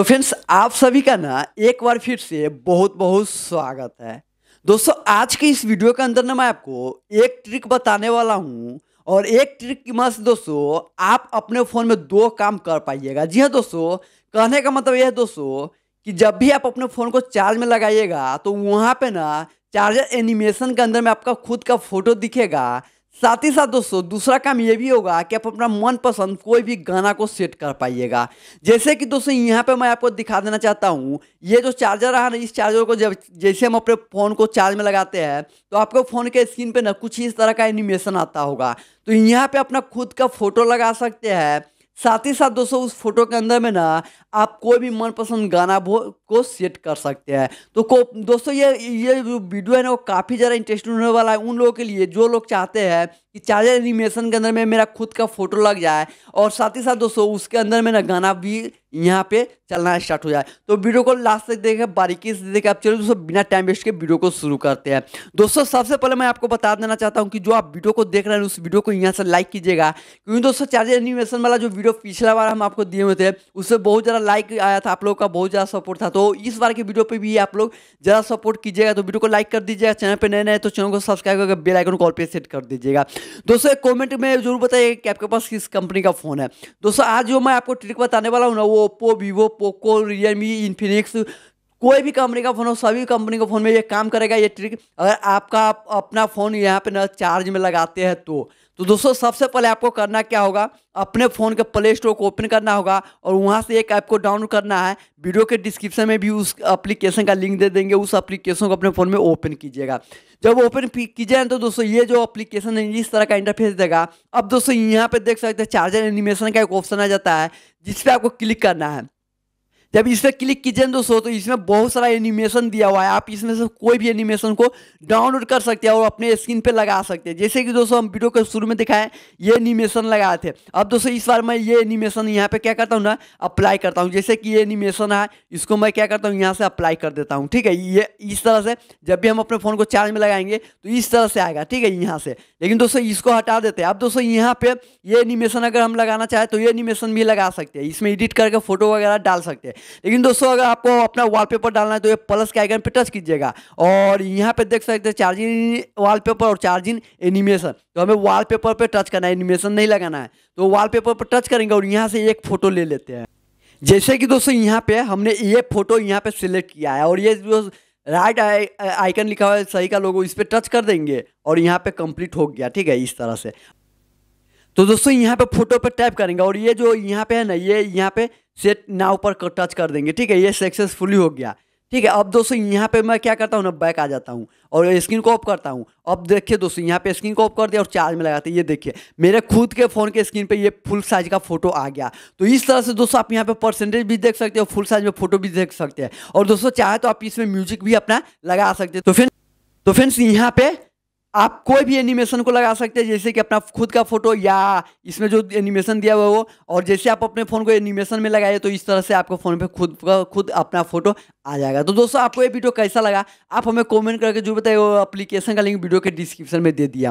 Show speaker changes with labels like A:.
A: तो फ्रेंड्स आप सभी का ना एक बार फिर से बहुत बहुत स्वागत है दोस्तों आज के इस वीडियो के अंदर ना मैं आपको एक ट्रिक बताने वाला हूँ और एक ट्रिक की मदद से दोस्तों आप अपने फ़ोन में दो काम कर पाइएगा जी हाँ दोस्तों कहने का मतलब यह है दोस्तों कि जब भी आप अपने फ़ोन को चार्ज में लगाइएगा तो वहाँ पे ना चार्जर एनिमेशन के अंदर में आपका खुद का फोटो दिखेगा साथ ही साथ दोस्तों दूसरा काम ये भी होगा कि आप अपना मनपसंद कोई भी गाना को सेट कर पाइएगा जैसे कि दोस्तों यहाँ पे मैं आपको दिखा देना चाहता हूँ ये जो चार्जर रहा ना इस चार्जर को जब जैसे हम अपने फ़ोन को चार्ज में लगाते हैं तो आपको फ़ोन के स्क्रीन पे ना कुछ इस तरह का एनिमेशन आता होगा तो यहाँ पर अपना खुद का फोटो लगा सकते हैं साथ ही साथ दोस्तों उस फोटो के अंदर में ना आप कोई भी मनपसंद गाना को सेट कर सकते हैं तो को दोस्तों ये ये जो वीडियो है ना वो काफ़ी ज़्यादा इंटरेस्टिंग होने वाला है उन लोगों के लिए जो लोग चाहते हैं कि चार्जर एनिमेशन के अंदर में मेरा खुद का फोटो लग जाए और साथ ही साथ दोस्तों उसके अंदर मेरा गाना भी यहाँ पे चलना स्टार्ट हो जाए तो वीडियो को लास्ट तक देखें बारीकी से देखें आप चलो दोस्तों बिना टाइम वेस्ट के वीडियो को शुरू करते हैं दोस्तों सबसे पहले मैं आपको बता देना चाहता हूँ कि जो आप वीडियो को देख रहे हैं उस वीडियो को यहाँ से लाइक कीजिएगा क्योंकि दोस्तों चार्जर एनिमेशन वाला जो वीडियो पिछला बार हम आपको दिए हुए थे उससे बहुत ज़्यादा लाइक आया था आप लोगों का बहुत ज़्यादा सपोर्ट था तो इस बार के वीडियो पर भी आप लोग ज़्यादा सपोर्ट कीजिएगा तो वीडियो को लाइक कर दीजिएगा चैनल पर नए नए तो चैनल को सब्सक्राइब करके बेलाइकन कॉल पर सेट कर दीजिएगा दोस्तों एक कमेंट में जरूर बताइए कि आपके पास किस कंपनी का फ़ोन है दोस्तों आज जो मैं आपको ट्रिक बताने वाला हूँ ना वो Oppo Vivo Poco Realme Infinix कोई भी कंपनी का फ़ोन हो सभी कंपनी का फ़ोन में ये काम करेगा ये ट्रिक अगर आपका अपना फ़ोन यहाँ पे ना चार्ज में लगाते हैं तो तो दोस्तों सबसे पहले आपको करना क्या होगा अपने फ़ोन के प्ले स्टोर को ओपन करना होगा और वहाँ से एक ऐप को डाउनलोड करना है वीडियो के डिस्क्रिप्शन में भी उस एप्लीकेशन का लिंक दे देंगे उस एप्लीकेशन को अपने फ़ोन में ओपन कीजिएगा जब ओपन कीजिए तो दोस्तों ये जो एप्लीकेशन है इस तरह का इंटरफेस देगा अब दोस्तों यहाँ पर देख सकते हैं चार्जर एनिमेशन का एक ऑप्शन आ जाता है जिस पर आपको क्लिक करना है जब इस पर क्लिक कीजिए दोस्तों तो इसमें बहुत सारा एनिमेशन दिया हुआ है आप इसमें से कोई भी एनिमेशन को डाउनलोड कर सकते हैं और अपने स्क्रीन पे लगा सकते हैं जैसे कि दोस्तों हम वीडियो के शुरू में दिखाएं ये एनिमेशन लगाए थे अब दोस्तों इस बार मैं ये एनिमेशन यहाँ पे क्या करता हूँ ना अप्लाई करता हूँ जैसे कि ये एनिमेशन है इसको मैं क्या करता हूँ यहाँ से अप्लाई कर देता हूँ ठीक है ये इस तरह से जब भी हम अपने फ़ोन को चार्ज में लगाएंगे तो इस तरह से आएगा ठीक है यहाँ से लेकिन दोस्तों इसको हटा देते हैं अब दोस्तों यहाँ पे ये एनिमेशन अगर हम लगाना चाहें तो ये एनिमेशन भी लगा सकते हैं इसमें एडिट करके फोटो वगैरह डाल सकते हैं लेकिन दोस्तों अगर आपको अपना वॉलपेपर डालना है तो ये प्लस के आइकन पे टच कीजिएगा और यहाँ पे देख सकते हैं चार्जिंग वॉलपेपर और चार्जिंग एनिमेशन तो हमें वॉलपेपर पे टच करना है एनिमेशन नहीं लगाना है तो वॉलपेपर पर टच करेंगे और यहाँ से एक फ़ोटो ले लेते हैं जैसे कि दोस्तों यहाँ पे हमने ये फ़ोटो यहाँ पे सिलेक्ट किया है और ये जो राइट आइकन लिखा हुआ है सही का लोगो इस पर टच कर देंगे और यहाँ पे कंप्लीट हो गया ठीक है इस तरह से तो दोस्तों यहाँ पे फोटो पे टैप करेंगे और ये जो यहाँ पे है ना ये यहाँ पे सेट नाव पर टच कर देंगे ठीक है ये सक्सेसफुली हो गया ठीक है अब दोस्तों यहाँ पे मैं क्या करता हूँ ना बैक आ जाता हूँ और स्क्रीन को ऑफ करता हूँ अब देखिए दोस्तों यहाँ पे स्क्रीन को ऑफ कर दिया और चार्ज में लगाते ये देखिए मेरे खुद के फ़ोन के स्क्रीन पे ये फुल साइज का फोटो आ गया तो इस तरह से दोस्तों आप यहाँ पे परसेंटेज भी देख सकते हो फुल साइज में फोटो भी देख सकते हैं और दोस्तों चाहे तो आप इसमें म्यूजिक भी अपना लगा सकते हैं तो फिर तो फ्रेंड्स यहाँ पे आप कोई भी एनिमेशन को लगा सकते हैं जैसे कि अपना खुद का फोटो या इसमें जो एनिमेशन दिया हुआ हो और जैसे आप अपने फ़ोन को एनिमेशन में लगाइए तो इस तरह से आपको फ़ोन पे खुद का खुद अपना फोटो आ जाएगा तो दोस्तों आपको ये वीडियो कैसा लगा आप हमें कमेंट करके जो बताइए वो अप्लीकेशन का लिंक वीडियो के डिस्क्रिप्शन में दे दिया